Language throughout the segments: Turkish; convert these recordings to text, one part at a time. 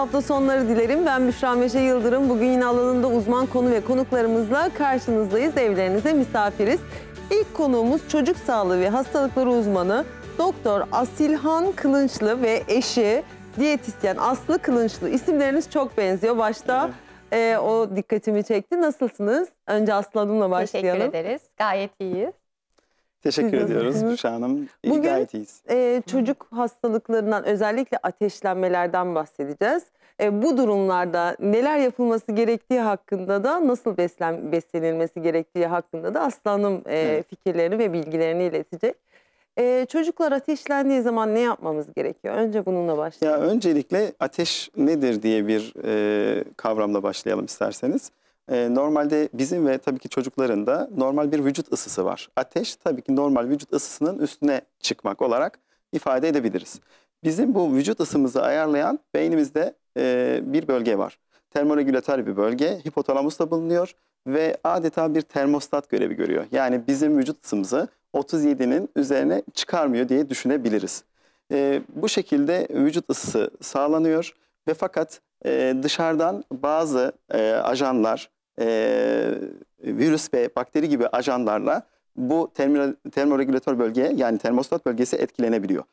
hafta sonları dilerim. Ben Büşra Meşe Yıldırım. Bugün yine alanında uzman konu ve konuklarımızla karşınızdayız. Evlerinize misafiriz. İlk konuğumuz çocuk sağlığı ve hastalıkları uzmanı Doktor Asilhan Kılınçlı ve eşi diyetisyen Aslı Kılınçlı. İsimleriniz çok benziyor. Başta evet. E, o dikkatimi çekti. Nasılsınız? Önce Aslı Hanım'la başlayalım. Teşekkür ederiz. Gayet iyiyiz. Teşekkür ediyoruz Büşra Hanım. İyi, Bugün gayet iyiyiz. E, çocuk hastalıklarından özellikle ateşlenmelerden bahsedeceğiz. E, bu durumlarda neler yapılması gerektiği hakkında da nasıl beslen, beslenilmesi gerektiği hakkında da Aslanım e, evet. fikirlerini ve bilgilerini iletecek. E, çocuklar ateşlendiği zaman ne yapmamız gerekiyor? Önce bununla başlayalım. Ya öncelikle ateş nedir diye bir e, kavramla başlayalım isterseniz. Ee, normalde bizim ve tabii ki çocukların da normal bir vücut ısısı var. Ateş tabii ki normal vücut ısısının üstüne çıkmak olarak ifade edebiliriz. Bizim bu vücut ısımızı ayarlayan beynimizde e, bir bölge var. Termoregülatör bir bölge hipotalamusta bulunuyor ve adeta bir termostat görevi görüyor. Yani bizim vücut ısımızı 37'nin üzerine çıkarmıyor diye düşünebiliriz. E, bu şekilde vücut ısısı sağlanıyor ve fakat e, dışarıdan bazı e, ajanlar e, virüs ve bakteri gibi ajanlarla bu termo, termoregülatör bölge yani termostat bölgesi etkilenebiliyor.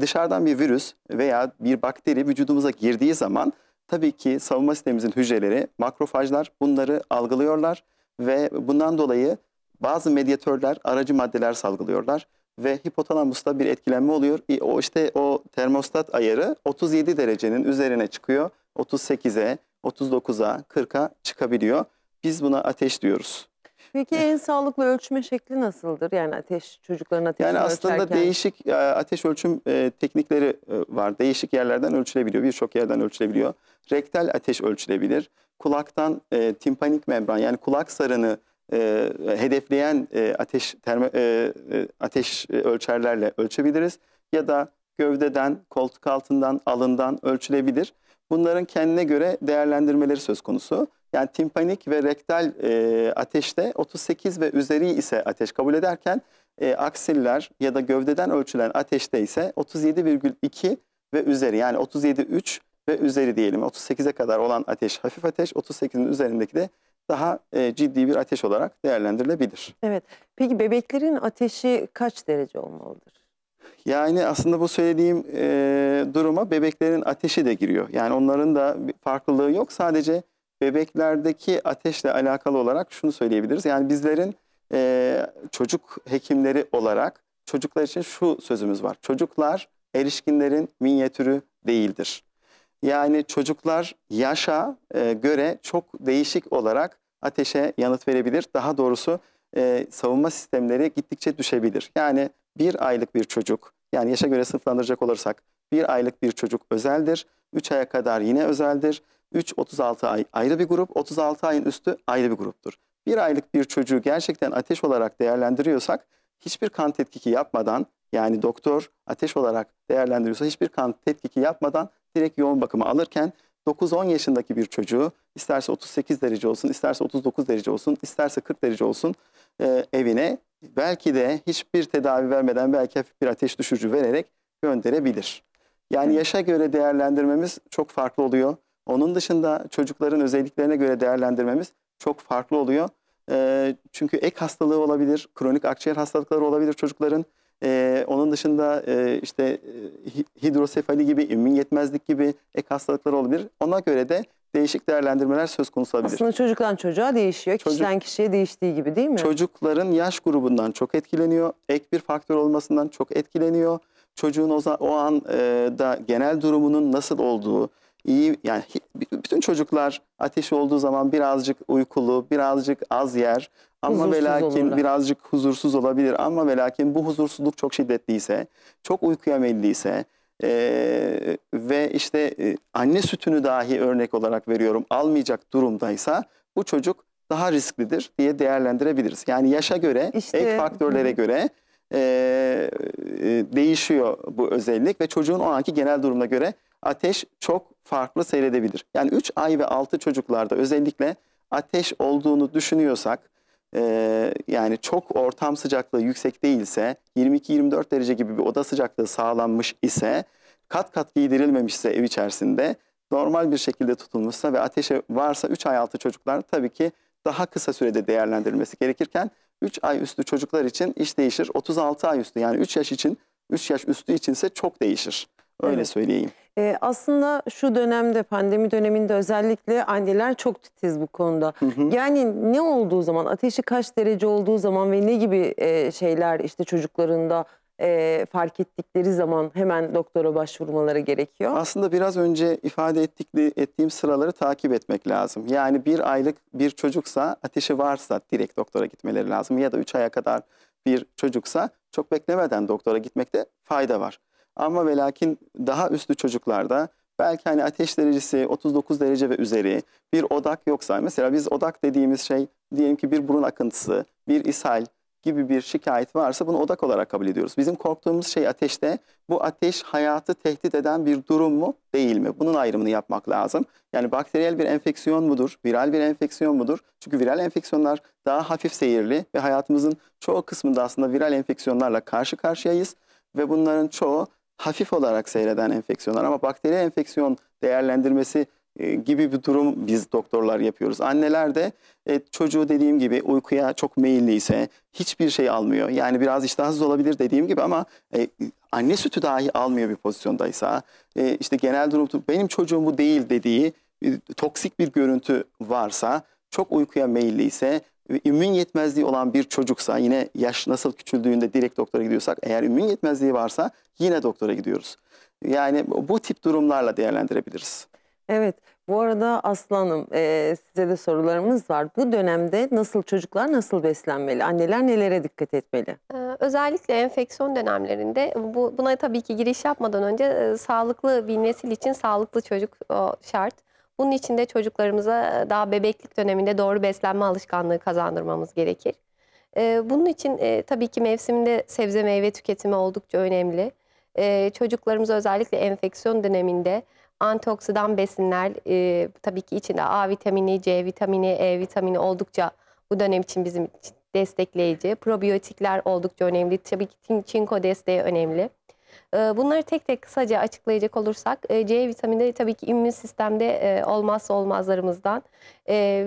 Dışarıdan bir virüs veya bir bakteri vücudumuza girdiği zaman tabii ki savunma sistemimizin hücreleri, makrofajlar bunları algılıyorlar ve bundan dolayı bazı medyatörler aracı maddeler salgılıyorlar ve hipotalamusta bir etkilenme oluyor. O işte o termostat ayarı 37 derecenin üzerine çıkıyor. 38'e, 39'a, 40'a çıkabiliyor. Biz buna ateş diyoruz. Peki en sağlıklı ölçme şekli nasıldır? Yani ateş çocukların ateşini Yani aslında ölçerken... değişik e, ateş ölçüm e, teknikleri e, var. Değişik yerlerden ölçülebiliyor. Birçok yerden ölçülebiliyor. Rektal ateş ölçülebilir. Kulaktan e, timpanik membran yani kulak sarını e, hedefleyen e, ateş termo, e, ateş ölçerlerle ölçebiliriz. Ya da gövdeden, koltuk altından, alından ölçülebilir. Bunların kendine göre değerlendirmeleri söz konusu. Yani timpanik ve rektal e, ateşte 38 ve üzeri ise ateş kabul ederken e, aksiller ya da gövdeden ölçülen ateşte ise 37,2 ve üzeri yani 37,3 ve üzeri diyelim. 38'e kadar olan ateş hafif ateş, 38'in üzerindeki de daha e, ciddi bir ateş olarak değerlendirilebilir. Evet. Peki bebeklerin ateşi kaç derece olmalıdır? Yani aslında bu söylediğim e, duruma bebeklerin ateşi de giriyor. Yani onların da bir farklılığı yok. Sadece bebeklerdeki ateşle alakalı olarak şunu söyleyebiliriz. Yani bizlerin e, çocuk hekimleri olarak çocuklar için şu sözümüz var. Çocuklar erişkinlerin minyatürü değildir. Yani çocuklar yaşa e, göre çok değişik olarak ateşe yanıt verebilir. Daha doğrusu e, savunma sistemleri gittikçe düşebilir. Yani bir aylık bir çocuk yani yaşa göre sınıflandıracak olursak bir aylık bir çocuk özeldir. 3 aya kadar yine özeldir. 3-36 ay ayrı bir grup, 36 ayın üstü ayrı bir gruptur. Bir aylık bir çocuğu gerçekten ateş olarak değerlendiriyorsak hiçbir kan tetkiki yapmadan yani doktor ateş olarak değerlendiriyorsa hiçbir kan tetkiki yapmadan direkt yoğun bakımı alırken 9-10 yaşındaki bir çocuğu isterse 38 derece olsun, isterse 39 derece olsun, isterse 40 derece olsun e, evine belki de hiçbir tedavi vermeden belki hafif bir ateş düşürücü vererek gönderebilir. Yani yaşa göre değerlendirmemiz çok farklı oluyor. Onun dışında çocukların özelliklerine göre değerlendirmemiz çok farklı oluyor. E, çünkü ek hastalığı olabilir, kronik akciğer hastalıkları olabilir çocukların. E, onun dışında e, işte e, hidrosefali gibi, immün yetmezlik gibi ek hastalıkları olabilir. Ona göre de değişik değerlendirmeler söz konusu olabilir. Aslında çocuktan çocuğa değişiyor, Çocuk, kişiden kişiye değiştiği gibi değil mi? Çocukların yaş grubundan çok etkileniyor, ek bir faktör olmasından çok etkileniyor. Çocuğun o, o an e, da genel durumunun nasıl olduğu, iyi yani bütün çocuklar ateş olduğu zaman birazcık uykulu, birazcık az yer ama huzursuz velakin birazcık huzursuz olabilir ama velakin bu huzursuzluk çok şiddetliyse, çok uykuya meyilliyse, e, işte e, anne sütünü dahi örnek olarak veriyorum almayacak durumdaysa bu çocuk daha risklidir diye değerlendirebiliriz. Yani yaşa göre, işte, ek faktörlere hı. göre e, e değişiyor bu özellik ve çocuğun o anki genel durumuna göre ateş çok farklı seyredebilir. Yani 3 ay ve 6 çocuklarda özellikle ateş olduğunu düşünüyorsak e, yani çok ortam sıcaklığı yüksek değilse 22-24 derece gibi bir oda sıcaklığı sağlanmış ise kat kat giydirilmemişse ev içerisinde normal bir şekilde tutulmuşsa ve ateşe varsa 3 ay altı çocuklar tabii ki daha kısa sürede değerlendirilmesi gerekirken 3 ay üstü çocuklar için iş değişir. 36 ay üstü yani 3 yaş için 3 yaş üstü içinse çok değişir. Öyle evet. söyleyeyim. Ee, aslında şu dönemde pandemi döneminde özellikle anneler çok titiz bu konuda. Hı hı. Yani ne olduğu zaman ateşi kaç derece olduğu zaman ve ne gibi e, şeyler işte çocuklarında e, fark ettikleri zaman hemen doktora başvurmaları gerekiyor. Aslında biraz önce ifade ettikli, ettiğim sıraları takip etmek lazım. Yani bir aylık bir çocuksa ateşi varsa direkt doktora gitmeleri lazım ya da üç aya kadar bir çocuksa çok beklemeden doktora gitmekte fayda var. Ama ve lakin daha üstü çocuklarda belki hani ateş derecesi 39 derece ve üzeri bir odak yoksa mesela biz odak dediğimiz şey diyelim ki bir burun akıntısı, bir ishal, gibi bir şikayet varsa bunu odak olarak kabul ediyoruz. Bizim korktuğumuz şey ateşte bu ateş hayatı tehdit eden bir durum mu değil mi? Bunun ayrımını yapmak lazım. Yani bakteriyel bir enfeksiyon mudur? Viral bir enfeksiyon mudur? Çünkü viral enfeksiyonlar daha hafif seyirli ve hayatımızın çoğu kısmında aslında viral enfeksiyonlarla karşı karşıyayız. Ve bunların çoğu hafif olarak seyreden enfeksiyonlar ama bakteriyel enfeksiyon değerlendirmesi e, gibi bir durum biz doktorlar yapıyoruz. Anneler de e, çocuğu dediğim gibi uykuya çok meyilliyse hiçbir şey almıyor. Yani biraz iştahsız olabilir dediğim gibi ama e, anne sütü dahi almıyor bir pozisyondaysa e, işte genel durum benim çocuğum bu değil dediği e, toksik bir görüntü varsa çok uykuya meyilliyse e, immün yetmezliği olan bir çocuksa yine yaş nasıl küçüldüğünde direkt doktora gidiyorsak eğer immün yetmezliği varsa yine doktora gidiyoruz. Yani bu tip durumlarla değerlendirebiliriz. Evet, bu arada Aslanım e, size de sorularımız var. Bu dönemde nasıl çocuklar nasıl beslenmeli? Anneler nelere dikkat etmeli? Ee, özellikle enfeksiyon dönemlerinde bu, buna tabii ki giriş yapmadan önce e, sağlıklı bir nesil için sağlıklı çocuk o, şart. Bunun için de çocuklarımıza daha bebeklik döneminde doğru beslenme alışkanlığı kazandırmamız gerekir. E, bunun için e, tabii ki mevsiminde sebze meyve tüketimi oldukça önemli. E, çocuklarımıza özellikle enfeksiyon döneminde antioksidan besinler e, tabii ki içinde A vitamini, C vitamini, E vitamini oldukça bu dönem için bizim için destekleyici. Probiyotikler oldukça önemli. Tabii ki çinko desteği önemli. E, bunları tek tek kısaca açıklayacak olursak e, C vitamini tabii ki immün sistemde e, olmazsa olmazlarımızdan.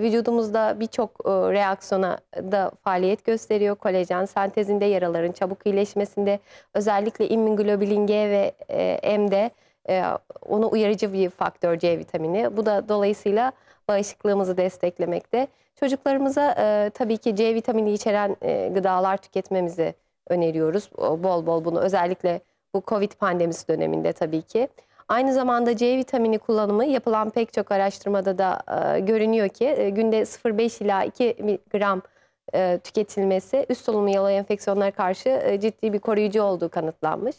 Vücudumuzda birçok reaksiyona da faaliyet gösteriyor. Kolajen sentezinde yaraların çabuk iyileşmesinde özellikle immün globulin G ve M'de e, onu uyarıcı bir faktör C vitamini. Bu da dolayısıyla bağışıklığımızı desteklemekte. Çocuklarımıza e, tabii ki C vitamini içeren e, gıdalar tüketmemizi öneriyoruz. bol bol bunu özellikle bu Covid pandemisi döneminde tabii ki. Aynı zamanda C vitamini kullanımı yapılan pek çok araştırmada da e, görünüyor ki e, günde 0,5 ila 2 gram e, tüketilmesi üst solunum yolu enfeksiyonlara karşı e, ciddi bir koruyucu olduğu kanıtlanmış.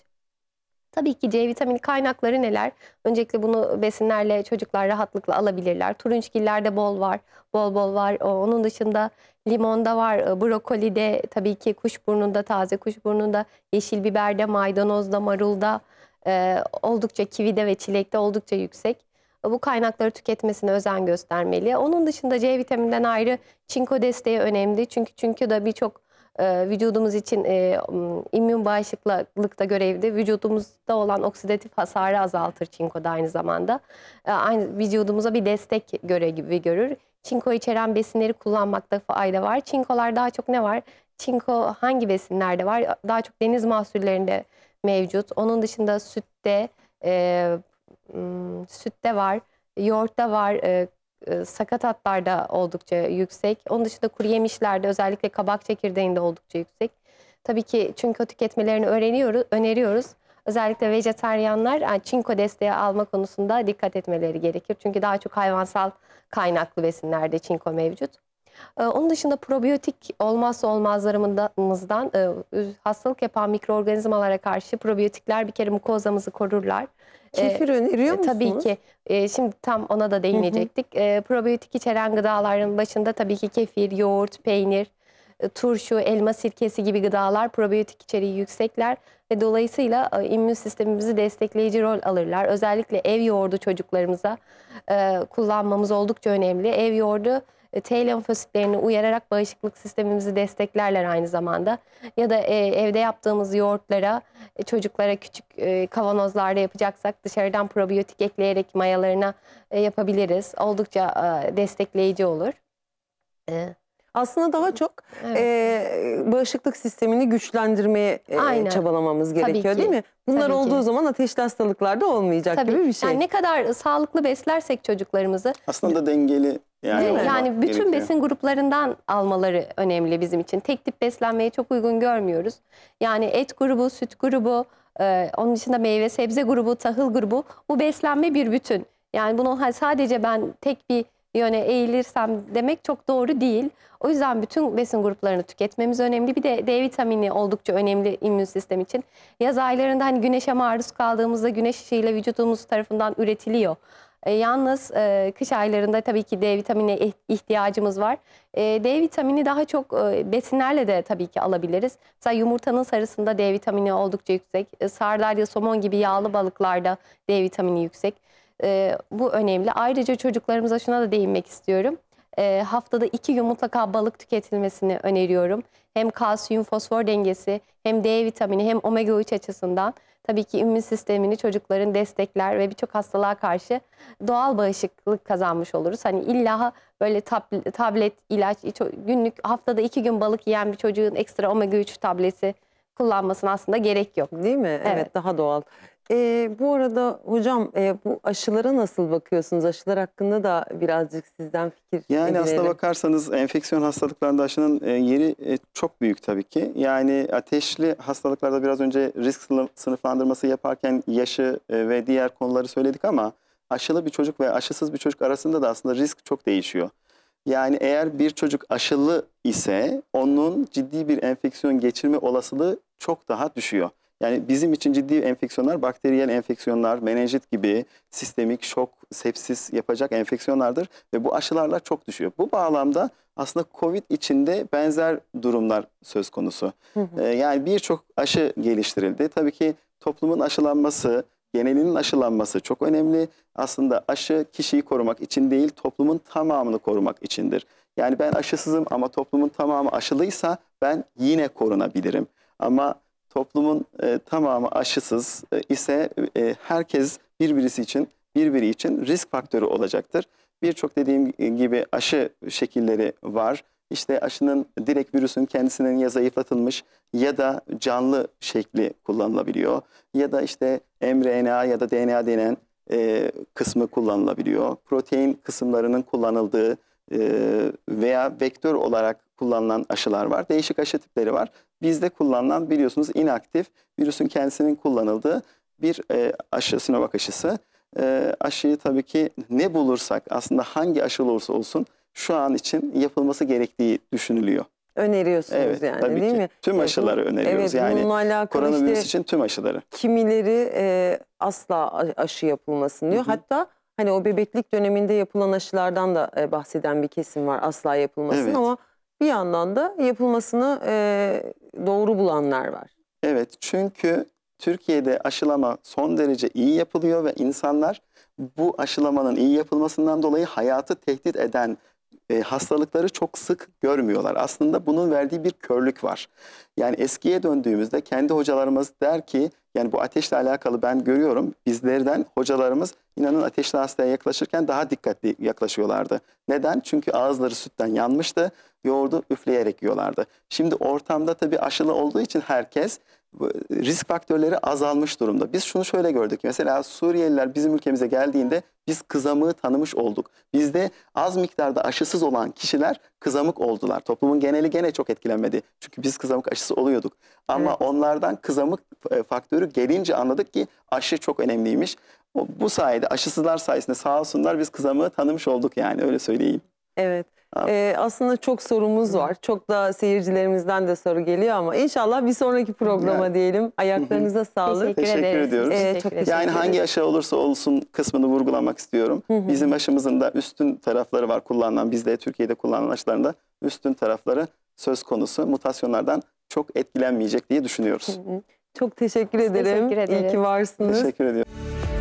Tabii ki C vitamini kaynakları neler? Öncelikle bunu besinlerle çocuklar rahatlıkla alabilirler. Turunçgillerde bol var, bol bol var. Onun dışında limonda var, e, brokolide, tabii ki kuşburnunda, taze kuşburnunda, yeşil biberde, maydanozda, marulda, e, oldukça kivide ve çilekte oldukça yüksek e, bu kaynakları tüketmesine özen göstermeli. Onun dışında C vitamininden ayrı çinko desteği önemli. Çünkü çünkü da birçok ee, vücudumuz için e, immün bağışıklıkta görevli. Vücudumuzda olan oksidatif hasarı azaltır çinko da aynı zamanda. E, aynı vücudumuza bir destek görevi görür. Çinko içeren besinleri kullanmakta fayda var. Çinkolar daha çok ne var? Çinko hangi besinlerde var? Daha çok deniz mahsullerinde mevcut. Onun dışında sütte, e, sütte var, yoğurtta var, e, e, sakat hatlarda oldukça yüksek. Onun dışında kuru yemişlerde özellikle kabak çekirdeğinde oldukça yüksek. Tabii ki çünkü tüketmelerini öğreniyoruz, öneriyoruz. Özellikle vejetaryenler e, çinko desteği alma konusunda dikkat etmeleri gerekir. Çünkü daha çok hayvansal kaynaklı besinlerde çinko mevcut. Ee, onun dışında probiyotik olmazsa olmazlarımızdan e, hastalık yapan mikroorganizmalara karşı probiyotikler bir kere mukozamızı korurlar. Ee, kefir öneriyor e, musunuz? Tabii ki. E, şimdi tam ona da değinecektik. Hı hı. Probiyotik içeren gıdaların başında tabii ki kefir, yoğurt, peynir, turşu, elma sirkesi gibi gıdalar probiyotik içeriği yüksekler ve dolayısıyla immün sistemimizi destekleyici rol alırlar. Özellikle ev yoğurdu çocuklarımıza kullanmamız oldukça önemli. Ev yoğurdu e, T lenfositlerini uyararak bağışıklık sistemimizi desteklerler aynı zamanda. Ya da e, evde yaptığımız yoğurtlara, e, çocuklara küçük e, kavanozlarda yapacaksak dışarıdan probiyotik ekleyerek mayalarına e, yapabiliriz. Oldukça e, destekleyici olur. Evet. Aslında daha çok evet. e, bağışıklık sistemini güçlendirmeye e, çabalamamız gerekiyor değil mi? Bunlar Tabii olduğu ki. zaman ateşli da olmayacak Tabii. gibi bir şey. Yani ne kadar sağlıklı beslersek çocuklarımızı. Aslında dengeli yani, Değil mi? yani bütün gerekiyor. besin gruplarından almaları önemli bizim için. Tek tip beslenmeyi çok uygun görmüyoruz. Yani et grubu, süt grubu, e, onun dışında meyve, sebze grubu, tahıl grubu bu beslenme bir bütün. Yani bunu sadece ben tek bir yöne eğilirsem demek çok doğru değil. O yüzden bütün besin gruplarını tüketmemiz önemli. Bir de D vitamini oldukça önemli immün sistem için. Yaz aylarında hani güneşe maruz kaldığımızda güneş ışığıyla vücudumuz tarafından üretiliyor. E, yalnız e, kış aylarında tabii ki D vitamine ihtiyacımız var. E, D vitamini daha çok e, besinlerle de tabii ki alabiliriz. Mesela yumurtanın sarısında D vitamini oldukça yüksek. E, sardalya, somon gibi yağlı balıklarda D vitamini yüksek. E, bu önemli. Ayrıca çocuklarımıza şuna da değinmek istiyorum e, haftada iki gün mutlaka balık tüketilmesini öneriyorum. Hem kalsiyum fosfor dengesi hem D vitamini hem omega 3 açısından tabii ki immün sistemini çocukların destekler ve birçok hastalığa karşı doğal bağışıklık kazanmış oluruz. Hani illa böyle tab tablet, ilaç, günlük haftada iki gün balık yiyen bir çocuğun ekstra omega 3 tableti kullanmasına aslında gerek yok. Değil mi? Evet, evet daha doğal. E, bu arada hocam e, bu aşılara nasıl bakıyorsunuz? Aşılar hakkında da birazcık sizden fikir Yani edinelim. aslına bakarsanız enfeksiyon hastalıklarında aşının e, yeri e, çok büyük tabii ki. Yani ateşli hastalıklarda biraz önce risk sınıflandırması yaparken yaşı e, ve diğer konuları söyledik ama aşılı bir çocuk ve aşısız bir çocuk arasında da aslında risk çok değişiyor. Yani eğer bir çocuk aşılı ise onun ciddi bir enfeksiyon geçirme olasılığı çok daha düşüyor. Yani bizim için ciddi enfeksiyonlar bakteriyel enfeksiyonlar, menenjit gibi sistemik şok, sepsis yapacak enfeksiyonlardır ve bu aşılarla çok düşüyor. Bu bağlamda aslında COVID içinde benzer durumlar söz konusu. Hı hı. Ee, yani birçok aşı geliştirildi. Tabii ki toplumun aşılanması, genelinin aşılanması çok önemli. Aslında aşı kişiyi korumak için değil, toplumun tamamını korumak içindir. Yani ben aşısızım ama toplumun tamamı aşılıysa ben yine korunabilirim. Ama Toplumun e, tamamı aşısız e, ise e, herkes birbirisi için birbiri için risk faktörü olacaktır. Birçok dediğim gibi aşı şekilleri var. İşte aşının direkt virüsün kendisinden ya zayıflatılmış ya da canlı şekli kullanılabiliyor. Ya da işte mRNA ya da DNA denen e, kısmı kullanılabiliyor. Protein kısımlarının kullanıldığı e, veya vektör olarak kullanılan aşılar var. Değişik aşı tipleri var. Bizde kullanılan biliyorsunuz inaktif virüsün kendisinin kullanıldığı bir e, aşı, Sinovac aşısı. E, aşıyı tabii ki ne bulursak aslında hangi aşı olursa olsun şu an için yapılması gerektiği düşünülüyor. Öneriyorsunuz evet, yani tabii değil ki. mi? Tüm e, aşıları evet, öneriyoruz. Evet, yani koronavirüs işte, için tüm aşıları. Kimileri e, asla aşı yapılmasın diyor. Hı -hı. Hatta hani o bebeklik döneminde yapılan aşılardan da e, bahseden bir kesim var asla yapılmasın evet. ama bir yandan da yapılmasını e, doğru bulanlar var. Evet çünkü Türkiye'de aşılama son derece iyi yapılıyor ve insanlar bu aşılamanın iyi yapılmasından dolayı hayatı tehdit eden e, hastalıkları çok sık görmüyorlar. Aslında bunun verdiği bir körlük var. Yani eskiye döndüğümüzde kendi hocalarımız der ki yani bu ateşle alakalı ben görüyorum bizlerden hocalarımız inanın ateşli hastaya yaklaşırken daha dikkatli yaklaşıyorlardı. Neden? Çünkü ağızları sütten yanmıştı. Yoğurdu üfleyerek yiyorlardı. Şimdi ortamda tabii aşılı olduğu için herkes risk faktörleri azalmış durumda. Biz şunu şöyle gördük. Mesela Suriyeliler bizim ülkemize geldiğinde biz kızamığı tanımış olduk. Bizde az miktarda aşısız olan kişiler kızamık oldular. Toplumun geneli gene çok etkilenmedi. Çünkü biz kızamık aşısı oluyorduk. Ama evet. onlardan kızamık e, faktörü gelince anladık ki aşı çok önemliymiş. Bu sayede aşısızlar sayesinde sağ olsunlar biz kızamığı tanımış olduk yani öyle söyleyeyim. Evet. Ee, aslında çok sorumuz var. Çok da seyircilerimizden de soru geliyor ama inşallah bir sonraki programa Yani. diyelim. Ayaklarınıza sağlık. Teşekkür Teşekkür ediyoruz. Ee, çok teşekkür Yani hangi yaşa olursa olsun kısmını vurgulamak istiyorum. Bizim aşımızın da üstün tarafları var kullanılan, bizde Türkiye'de kullanılan aşılarında üstün tarafları söz konusu. Mutasyonlardan çok etkilenmeyecek diye düşünüyoruz. Çok teşekkür ederim. Teşekkür İyi ki varsınız. Teşekkür ediyorum.